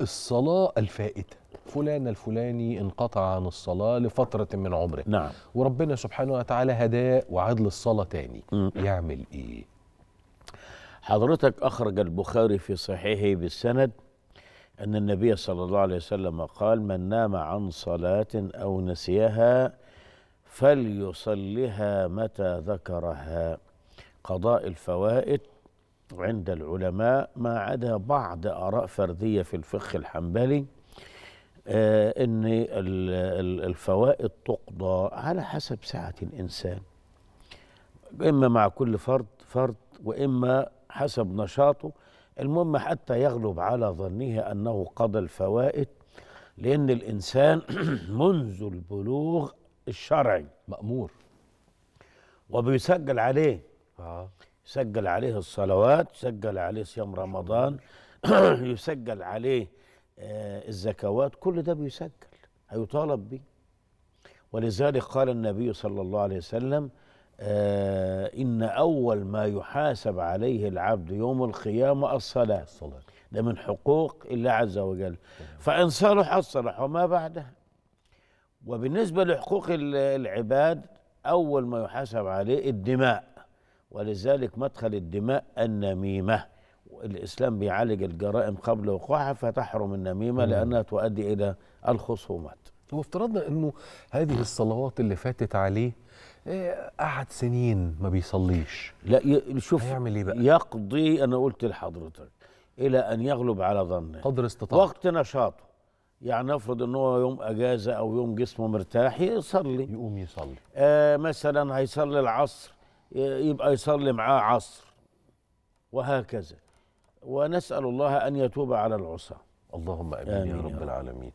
الصلاة الفائتة فلان الفلاني انقطع عن الصلاة لفترة من عمره نعم وربنا سبحانه وتعالى هداه وعدل الصلاة تاني م. يعمل ايه حضرتك أخرج البخاري في صحيحه بالسند أن النبي صلى الله عليه وسلم قال من نام عن صلاة أو نسيها فليصلها متى ذكرها قضاء الفوائد عند العلماء ما عدا بعض آراء فردية في الفقه الحنبلي آه، أن الفوائد تقضى على حسب سعة الإنسان إما مع كل فرد فرد وإما حسب نشاطه المهم حتى يغلب على ظنه أنه قضى الفوائد لأن الإنسان منذ البلوغ الشرعي مأمور وبيسجل عليه آه. سجل عليه الصلوات سجل عليه صيام رمضان يسجل عليه آه، الزكوات كل ده بيسجل هيطالب به ولذلك قال النبي صلى الله عليه وسلم آه إن أول ما يحاسب عليه العبد يوم القيامة الصلاة الصلاة ده من حقوق الله عز وجل فإن صلح الصلح وما بعدها وبالنسبة لحقوق العباد أول ما يحاسب عليه الدماء ولذلك مدخل الدماء النميمة الإسلام بيعالج الجرائم قبل وقوعها فتحرم النميمة مم. لأنها تؤدي إلى الخصومات وافترضنا أنه هذه الصلوات اللي فاتت عليه آه، قعد سنين ما بيصليش لا شوف هيعمل ايه بقى؟ يقضي انا قلت لحضرتك الى ان يغلب على ظنه قدر استطاعته وقت نشاطه يعني نفرض ان هو يوم اجازه او يوم جسمه مرتاح يصلي يقوم يصلي آه مثلا هيصلي العصر يبقى يصلي معاه عصر وهكذا ونسأل الله أن يتوب على العصاة اللهم امين, آمين يا رب العالمين